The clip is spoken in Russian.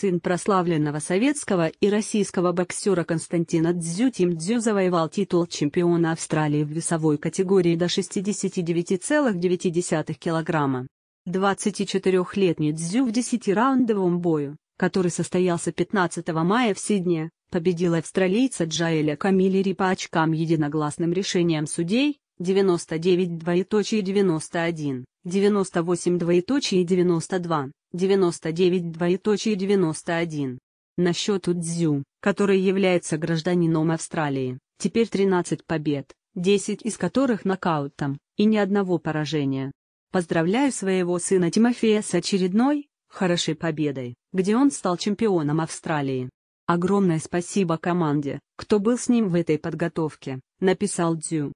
Сын прославленного советского и российского боксера Константина Дзю Тим Дзю завоевал титул чемпиона Австралии в весовой категории до 69,9 кг. 24-летний Дзю в 10-раундовом бою, который состоялся 15 мая в Сидне, победил австралийца Джаэля Камилери по очкам единогласным решением судей 99-91. 98 двоеточие 92, 99 двоеточие 91. На счету Дзю, который является гражданином Австралии, теперь 13 побед, 10 из которых нокаутом, и ни одного поражения. Поздравляю своего сына Тимофея с очередной, хорошей победой, где он стал чемпионом Австралии. Огромное спасибо команде, кто был с ним в этой подготовке, написал Дзю.